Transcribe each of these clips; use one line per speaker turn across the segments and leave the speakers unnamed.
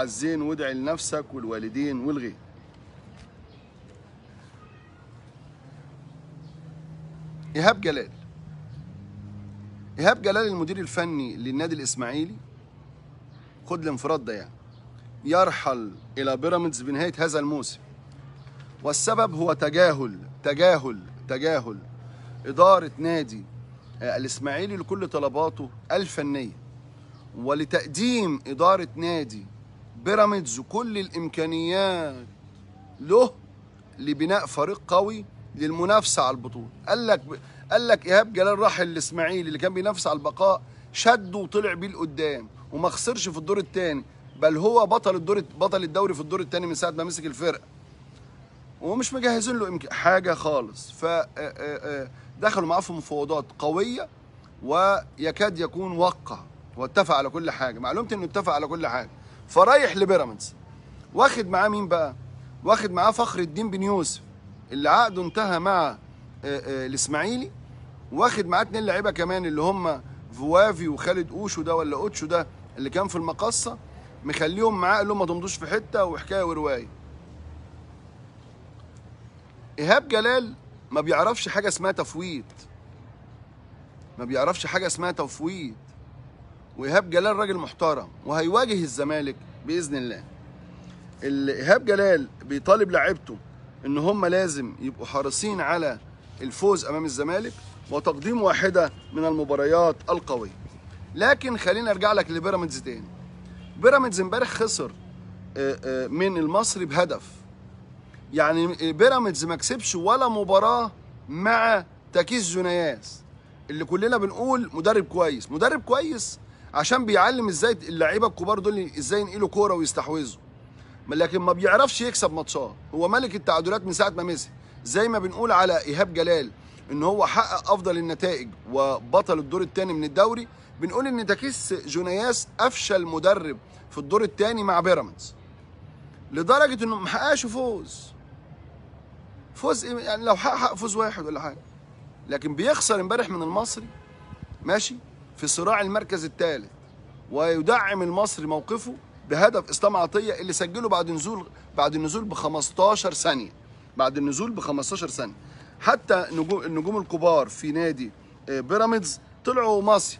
عزين وادعي لنفسك والوالدين والغير إيهاب جلال إيهاب جلال المدير الفني للنادي الإسماعيلي خد الانفراد ده يعني يرحل إلى بيراميدز بنهاية هذا الموسم والسبب هو تجاهل تجاهل تجاهل إدارة نادي آه، الإسماعيلي لكل طلباته الفنية ولتقديم إدارة نادي بيراميدز وكل الامكانيات له لبناء فريق قوي للمنافسه على البطوله قال لك قال لك ايهاب جلال راح الاسماعيلي اللي كان بينافس على البقاء شده وطلع بيه لقدام وما خسرش في الدور الثاني بل هو بطل الدور بطل الدوري في الدور الثاني من ساعه ما مسك الفرقه ومش مجهزين له حاجه خالص ف آه، آه، آه، دخلوا معاه في مفاوضات قويه ويكاد يكون وقع واتفق على كل حاجه معلومه انه اتفق على كل حاجه فرايح لبيراميدز واخد معاه مين بقى؟ واخد معاه فخر الدين بن يوسف اللي عقده انتهى مع آه، آه، الاسماعيلي واخد معاه اتنين لعيبه كمان اللي هم فوافي وخالد اوشو ده ولا اوتشو ده اللي كان في المقصه مخليهم معاه قال لهم ما تمضوش في حته وحكايه وروايه. ايهاب جلال ما بيعرفش حاجه اسمها تفويت. ما بيعرفش حاجه اسمها تفويت. وايهاب جلال راجل محترم وهيواجه الزمالك باذن الله ايهاب جلال بيطالب لاعيبته ان هم لازم يبقوا حريصين على الفوز امام الزمالك وتقديم واحده من المباريات القويه لكن خليني ارجع لك لبيراميدز تاني بيراميدز امبارح خسر آه، آه، من المصري بهدف يعني بيراميدز ما كسبش ولا مباراه مع تاكيس جونياس اللي كلنا بنقول مدرب كويس مدرب كويس عشان بيعلم ازاي اللعيبه الكبار دول ازاي ينقلوا كوره ويستحوذوا لكن ما بيعرفش يكسب ماتشات هو ملك التعادلات من ساعه ما مسك زي ما بنقول على ايهاب جلال ان هو حقق افضل النتائج وبطل الدور الثاني من الدوري بنقول ان تاكيس جونياس افشل مدرب في الدور الثاني مع بيراميدز لدرجه انه ما حققش فوز فوز إيه؟ يعني لو حقق فوز واحد ولا حاجه لكن بيخسر امبارح من المصري ماشي في صراع المركز الثالث ويدعم المصري موقفه بهدف اسلام عطيه اللي سجله بعد نزول بعد النزول ب 15 ثانيه بعد النزول ب 15 ثانيه حتى نجوم النجوم الكبار في نادي آه، بيراميدز طلعوا مصر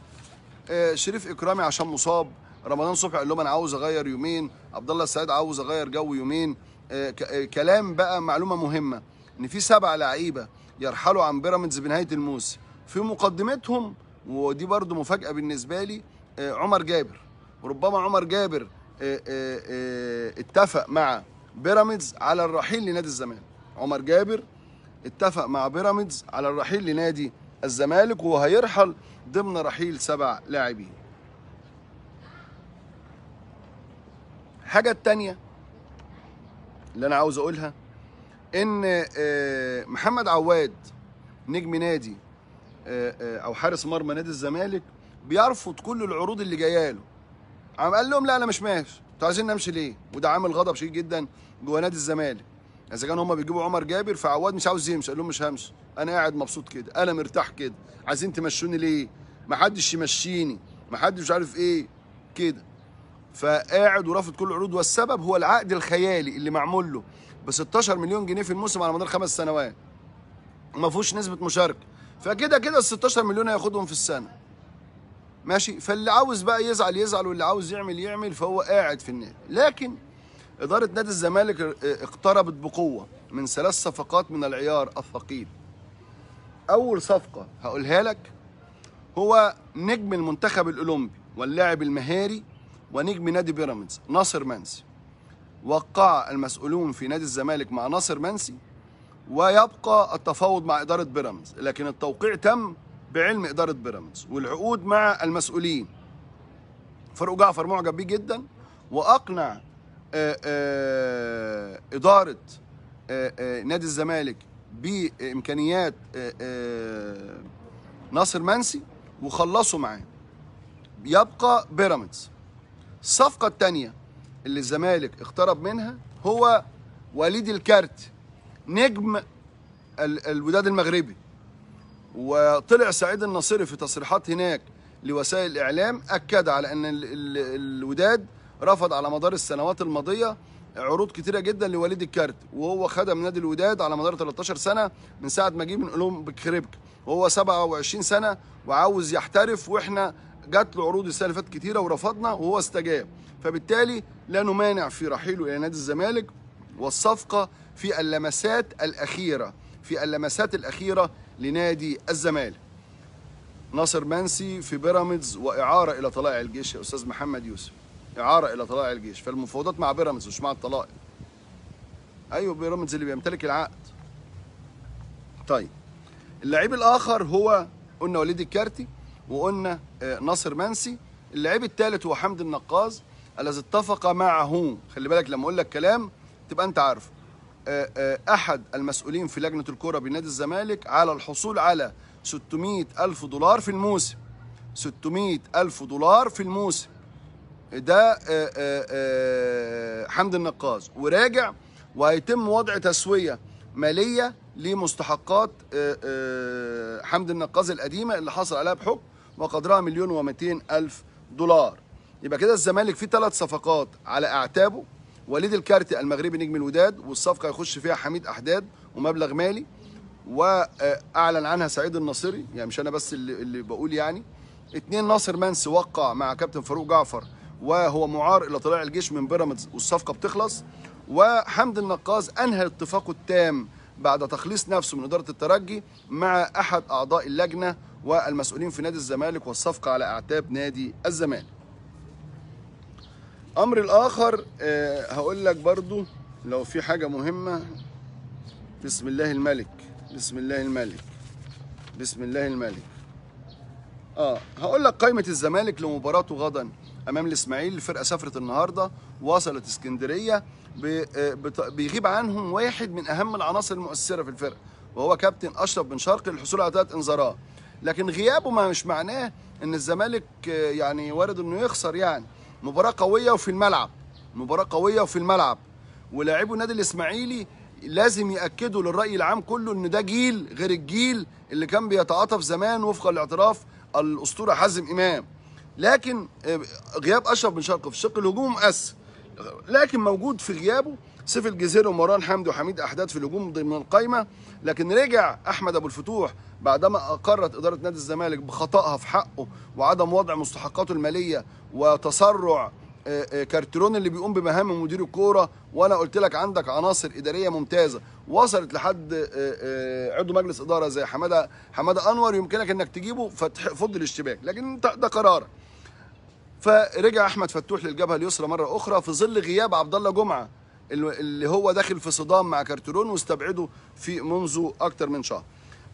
آه، شريف اكرامي عشان مصاب رمضان صبحي قال لهم انا عاوز اغير يومين عبد الله السعيد عاوز اغير جو يومين آه، كلام بقى معلومه مهمه ان في سبع لعيبه يرحلوا عن بيراميدز بنهايه الموسم في مقدمتهم ودي برضو مفاجاه بالنسبه لي آه، عمر جابر وربما عمر جابر آه، آه، اتفق مع بيراميدز على الرحيل لنادي الزمالك عمر جابر اتفق مع بيراميدز على الرحيل لنادي الزمالك وهيرحل ضمن رحيل سبع لاعبين الحاجة التانية اللي أنا عاوز أقولها إن محمد عواد نجم نادي آه، آه، او حارس مرمى نادي الزمالك بيرفض كل العروض اللي جايه له عم قال لهم لا انا مش ماشي انتوا عايزين نمشي ليه وده عامل غضب شديد جدا جوه نادي الزمالك اذا كان هم بيجيبوا عمر جابر فعواد مش عاوز يمشي قال لهم مش همشي انا قاعد مبسوط كده انا مرتاح كده عايزين تمشوني ليه ما حدش يمشيني ما حدش مش عارف ايه كده فقاعد ورافض كل العروض والسبب هو العقد الخيالي اللي معمول له ب 16 مليون جنيه في الموسم على مدار خمس سنوات ما فيهوش نسبه مشاركه فكده كده ال 16 مليون هياخدهم في السنه ماشي فاللي عاوز بقى يزعل يزعل واللي عاوز يعمل يعمل فهو قاعد في النادي لكن اداره نادي الزمالك آه، اقتربت بقوه من ثلاث صفقات من العيار الثقيل اول صفقه هقولها لك هو نجم المنتخب الاولمبي واللاعب المهاري ونجم نادي بيراميدز ناصر منسي وقع المسؤولون في نادي الزمالك مع ناصر منسي ويبقى التفاوض مع إدارة بيراميدز لكن التوقيع تم بعلم إدارة بيراميدز والعقود مع المسؤولين فاروق جعفر معجب بيه جدا وأقنع آه، آه، إدارة آه، نادي الزمالك بإمكانيات ناصر منسي وخلصوا معاه يبقى بيراميدز الصفقة الثانية اللي الزمالك اقترب منها هو وليد الكارت نجم الوداد المغربي وطلع سعيد الناصري في تصريحات هناك لوسائل الاعلام اكد على ان الوداد رفض على مدار السنوات الماضيه عروض كتيره جدا لوليد الكارت وهو خدم نادي الوداد على مدار 13 سنه من ساعه ما جه من اولمبيك خريبك وهو 27 سنه وعاوز يحترف واحنا جات له عروض السنه اللي فاتت كتيره ورفضنا وهو استجاب فبالتالي لا نمانع في رحيله الى نادي الزمالك والصفقه في اللمسات الأخيرة في اللمسات الأخيرة لنادي الزمالك ناصر منسي في بيراميدز وإعارة إلى طلائع الجيش يا أستاذ محمد يوسف إعارة إلى طلائع الجيش فالمفاوضات مع بيراميدز مش مع الطلائع أيوه بيراميدز اللي بيمتلك العقد طيب اللعيب الآخر هو قلنا وليد الكارتي وقلنا آه، ناصر منسي اللعيب الثالث هو حمد النقاز الذي اتفق معه خلي بالك لما اقول لك كلام تبقى انت عارفه آه، آه، احد المسؤولين في لجنه الكوره بنادي الزمالك على الحصول على 600 الف دولار في الموسم 600 الف دولار في الموسم ده آه، حمد النقاز وراجع وهيتم وضع تسويه ماليه لمستحقات حمد النقاز القديمه اللي حصل عليها بحكم وقدرها مليون و200 الف دولار يبقى كده الزمالك فيه ثلاث صفقات على اعتابه وليد الكارتي المغربي نجم الوداد والصفقه يخش فيها حميد احداد ومبلغ مالي واعلن عنها سعيد الناصري يعني مش انا بس اللي, اللي بقول يعني اثنين ناصر منسي وقع مع كابتن فاروق جعفر وهو معار الى طلائع الجيش من بيراميدز والصفقه بتخلص وحمد النقاز انهى اتفاقه التام بعد تخليص نفسه من اداره الترجي مع احد اعضاء اللجنه والمسؤولين في نادي الزمالك والصفقه على اعتاب نادي الزمالك الامر الاخر آه، هقول لك برضو لو في حاجه مهمه بسم الله الملك بسم الله الملك بسم الله الملك اه هقول لك قائمه الزمالك لمباراته غدا امام الاسماعيلي الفرقه سافرت النهارده وصلت اسكندريه آه، بيغيب عنهم واحد من اهم العناصر المؤثره في الفرقه وهو كابتن اشرف بن شرقي للحصول على ثلاث انذارات لكن غيابه ما مش معناه ان الزمالك آه، يعني وارد انه يخسر يعني مباراه قويه وفي الملعب مباراه قويه وفي الملعب ولاعبو النادي الاسماعيلي لازم ياكدوا للراي العام كله ان ده جيل غير الجيل اللي كان بيتعاطف زمان وفق الاعتراف الاسطوره حازم امام لكن آه، غياب اشرف بن شرقي في شق الهجوم أس لكن موجود في غيابه سيف الجزيرة ومران حمدي وحميد احداد في الهجوم ضمن القايمه لكن رجع احمد ابو الفتوح بعدما أقرت إدارة نادي الزمالك بخطأها في حقه وعدم وضع مستحقاته المالية وتسرع آه، آه، كارترون اللي بيقوم بمهام مدير الكوره وانا قلت لك عندك عناصر اداريه ممتازه وصلت لحد آه، عضو مجلس اداره زي حماده حماده انور يمكنك انك تجيبه فتفض الاشتباك لكن انت ده قرارك فرجع احمد فتوح للجبهه اليسرى مره اخرى في ظل غياب عبد الله جمعه اللي هو داخل في صدام مع كارترون واستبعده في منذ اكتر من شهر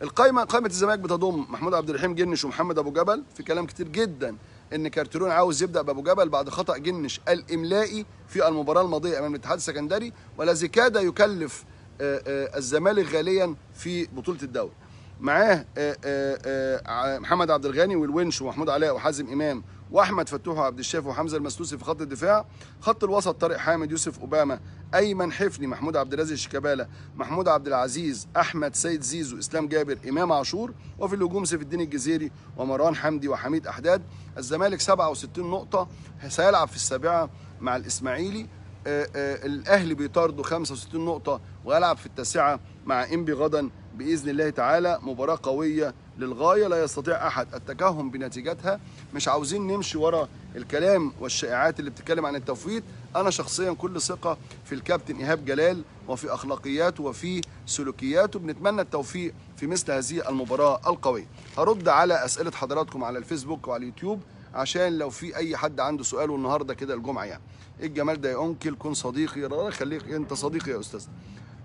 القائمه قائمه الزمالك بتضم محمود عبد الرحيم جنش ومحمد ابو جبل في كلام كتير جدا ان كارترون عاوز يبدا بابو جبل بعد خطا جنش الاملائي في المباراه الماضيه امام الاتحاد السكندري والذي كاد يكلف آه، آه، الزمالك غاليا في بطوله الدوري معاه آه، محمد عبد الغني والونش ومحمود علاء وحازم امام واحمد فتوح وعبد الشاف وحمزه المسلوسي في خط الدفاع خط الوسط طارق حامد يوسف اوباما ايمن حفني محمود عبد العزيز شيكابالا محمود عبد العزيز احمد سيد زيزو اسلام جابر امام عاشور وفي الهجوم سيف الدين الجزيري ومروان حمدي وحميد احداد الزمالك 67 نقطه سيلعب في السابعه مع الاسماعيلي آه، آه، الاهلي بيطارده 65 نقطه ويلعب في التاسعه مع انبي غدا باذن الله تعالى مباراه قويه للغايه لا يستطيع احد التكهن بنتيجتها مش عاوزين نمشي ورا الكلام والشائعات اللي بتتكلم عن التفويت انا شخصيا كل ثقه في الكابتن ايهاب جلال وفي اخلاقياته وفي سلوكياته بنتمنى التوفيق في مثل هذه المباراه القويه هرد على اسئله حضراتكم على الفيسبوك وعلى اليوتيوب عشان لو في اي حد عنده سؤال والنهارده كده الجمعه يعني ايه الجمال ده يا انكل كن صديقي خليك انت صديقي يا استاذ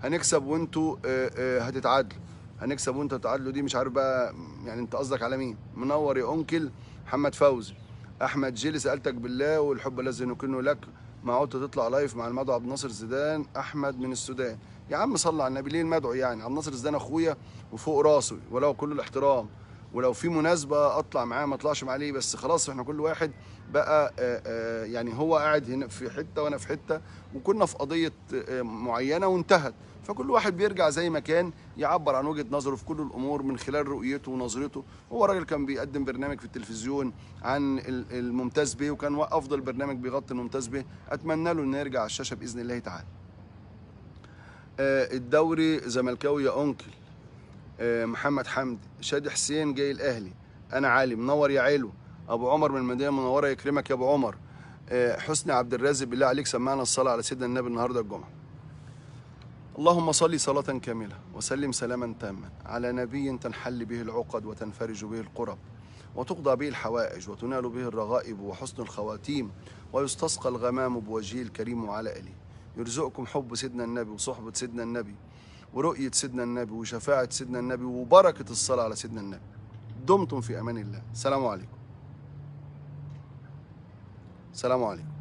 هنكسب وانتوا آه، آه، هتتعادلوا هنكسب وانتوا هتتعادلوا دي مش عارف بقى يعني انت قصدك على مين منور يا انكل محمد فوزي احمد جيلي سالتك بالله والحب الذي نكنه لك ما عدت تطلع لايف مع المدعو عبد الناصر زيدان احمد من السودان يا عم صلى على النبي ليه المدعو يعني عبد الناصر زيدان اخويا وفوق راسه ولو كل الاحترام ولو في مناسبه اطلع معاه ما اطلعش معاه ليه بس خلاص احنا كل واحد بقى آه، آه، يعني هو قاعد هنا في حته وانا في حته وكنا في قضيه آه، معينه وانتهت فكل واحد بيرجع زي ما كان يعبر عن وجهه نظره في كل الامور من خلال رؤيته ونظرته هو راجل كان بيقدم برنامج في التلفزيون عن الممتاز به وكان افضل برنامج بيغطي الممتاز به اتمنى له انه يرجع على الشاشه باذن الله تعالى الدوري زملكاوي يا انكل آه، محمد حمدي شادي حسين جاي الاهلي انا علي منور يا علو ابو عمر من المدينه المنوره يكرمك يا ابو عمر آه، حسني عبد الرازق بالله عليك سمعنا الصلاه على سيدنا النبي النهارده الجمعه اللهم صل صلاة كاملة وسلم سلاما تاما على نبي تنحل به العقد وتنفرج به القرب وتقضى به الحوائج وتنال به الرغائب وحسن الخواتيم ويستسقى الغمام بوجهه الكريم وعلى آله يرزقكم حب سيدنا النبي وصحبة سيدنا النبي ورؤية سيدنا النبي وشفاعة سيدنا النبي وبركة الصلاة على سيدنا النبي دمتم في أمان الله السلام عليكم سلام عليكم